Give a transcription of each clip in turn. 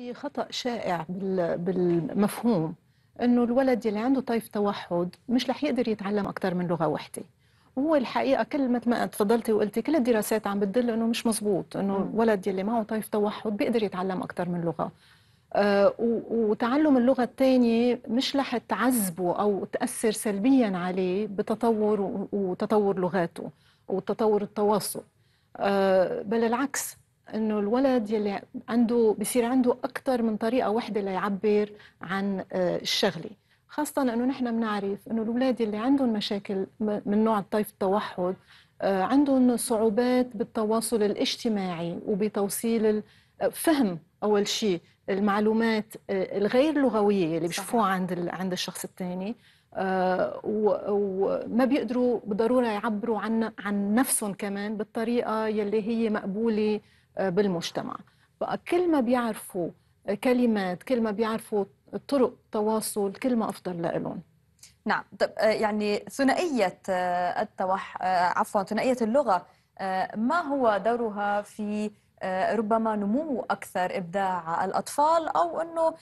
في خطا شائع بالمفهوم انه الولد اللي عنده طيف توحد مش رح يقدر يتعلم اكثر من لغه وحده هو الحقيقه كل ما تفضلتي وقلتي كل الدراسات عم بتدل انه مش مزبوط انه الولد اللي معه طيف توحد بيقدر يتعلم اكثر من لغه آه وتعلم اللغه الثانيه مش رح تعذبه او تاثر سلبيا عليه بتطور وتطور لغاته وتطور التواصل آه بل العكس انه الولد يلي عنده بصير عنده اكثر من طريقه واحده ليعبر عن آه، الشغله خاصة أنه نحن بنعرف أنه الأولاد اللي عندهم مشاكل من نوع طيف التوحد آه، عندهم صعوبات بالتواصل الاجتماعي وبتوصيل فهم أول شيء المعلومات آه، الغير لغوية اللي بيشوفوها عند عند الشخص الثاني وما بيقدروا بالضرورة يعبروا عن عن نفسهم كمان بالطريقة يلي هي مقبولة آه، بالمجتمع فكل ما بيعرفوا كلمات كل ما بيعرفوا طرق تواصل كل ما افضل لهم نعم طب آه، يعني ثنائيه آه، التوح عفوا ثنائيه اللغه ما هو دورها في ربما نمو اكثر ابداع الاطفال او انه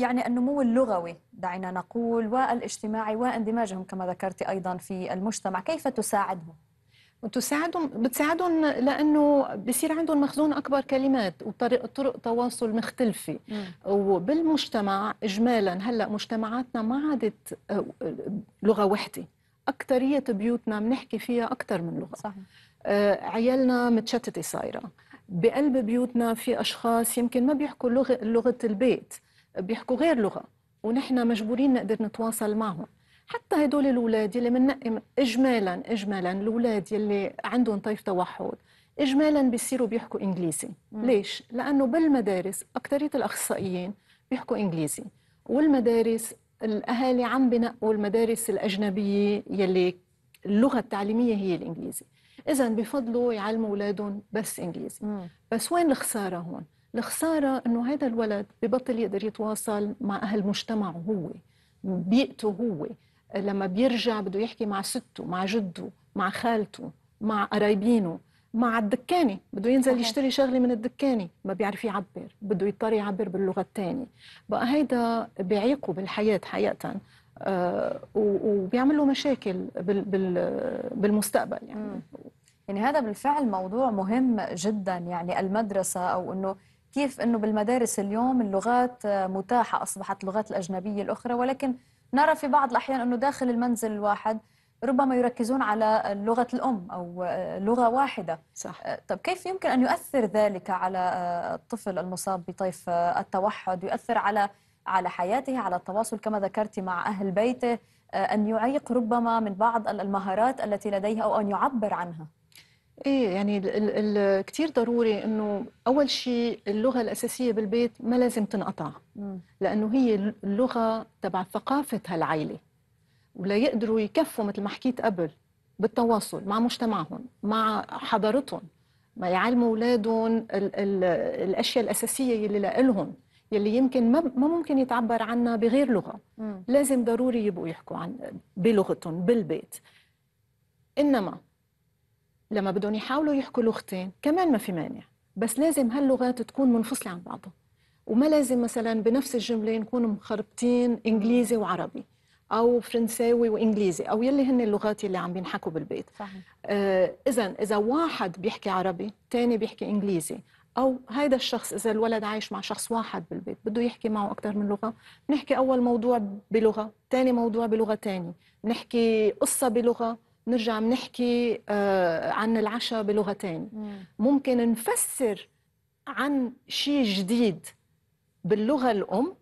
يعني النمو اللغوي دعينا نقول والاجتماعي واندماجهم كما ذكرت ايضا في المجتمع كيف تساعدهم وتساعدهم بتساعدهم لانه بصير عندهم مخزون اكبر كلمات وطرق طرق تواصل مختلفه وبالمجتمع اجمالا هلا مجتمعاتنا ما عادت آه، آه، لغه وحده اكثريه بيوتنا بنحكي فيها اكثر من لغه صحيح. آه، عيالنا متشتته صايره بقلب بيوتنا في اشخاص يمكن ما بيحكوا لغه لغه البيت بيحكوا غير لغه ونحن مجبورين نقدر نتواصل معهم حتى هدول الاولاد اللي بننقي اجمالا اجمالا الاولاد اللي عندهم طيف توحد اجمالا بيصيروا بيحكوا انجليزي مم. ليش لانه بالمدارس اكثريه الاخصائيين بيحكوا انجليزي والمدارس الاهالي عم بنقوا المدارس الاجنبيه يلي اللغه التعليميه هي الانجليزي اذا بفضلوا يعلموا اولادهم بس انجليزي مم. بس وين الخساره هون الخساره انه هذا الولد ببطل يقدر يتواصل مع اهل مجتمعه هو بيئته هو لما بيرجع بده يحكي مع سته مع جده مع خالته مع قرايبينه مع الدكاني بده ينزل صحيح. يشتري شغله من الدكاني ما بيعرف يعبر بده يضطر يعبر باللغه الثانيه بقى هيدا بيعيقه بالحياه حقيقه آه وبيعمل له مشاكل بال بال بالمستقبل يعني م. يعني هذا بالفعل موضوع مهم جدا يعني المدرسه او انه كيف أنه بالمدارس اليوم اللغات متاحة أصبحت اللغات الأجنبية الأخرى ولكن نرى في بعض الأحيان أنه داخل المنزل الواحد ربما يركزون على لغة الأم أو لغة واحدة صح. أه، طب كيف يمكن أن يؤثر ذلك على أه، الطفل المصاب بطيف أه، التوحد يؤثر على على حياته على التواصل كما ذكرتي مع أهل بيته أن يعيق ربما من بعض المهارات التي لديه أو أن يعبر عنها ايه يعني ال ال ال كتير ضروري انه اول شيء اللغه الاساسيه بالبيت ما لازم تنقطع مم. لانه هي اللغه تبع ثقافه هالعائله ولا يقدروا يكفوا مثل ما حكيت قبل بالتواصل مع مجتمعهم مع حضارتهم ما يعلموا اولادهم ال ال الاشياء الاساسيه اللي لهم يلي يمكن ما ما ممكن يتعبر عنها بغير لغه م. لازم ضروري يبقوا يحكوا عن بلغتهم بالبيت انما لما بدهم يحاولوا يحكوا لغتين كمان ما في مانع بس لازم هاللغات تكون منفصلة عن بعضها وما لازم مثلا بنفس الجملة نكون مخربطين إنجليزي وعربي أو فرنساوي وإنجليزي أو يلي هن اللغات اللي عم بينحكوا بالبيت صحيح آه إذا إذا واحد بيحكي عربي تاني بيحكي إنجليزي أو هذا الشخص إذا الولد عايش مع شخص واحد بالبيت بده يحكي معه أكثر من لغة بنحكي أول موضوع بلغة تاني موضوع بلغة تاني بنحكي قصة بلغة نرجع بنحكي آه، عن العشاء بلغتين ممكن نفسر عن شيء جديد باللغه الام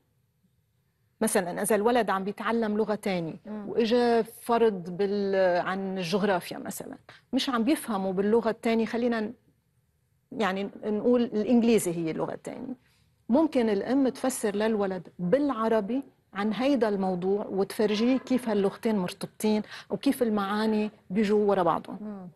مثلا اذا الولد عم بيتعلم لغه تاني واجا فرض بال... عن الجغرافيا مثلا مش عم بيفهموا باللغه الثانيه خلينا يعني نقول الانجليزي هي اللغه التانية ممكن الام تفسر للولد بالعربي عن هيدا الموضوع وتفرجيه كيف هاللغتين مرتبطين وكيف المعاني بيجوا ورا بعضهم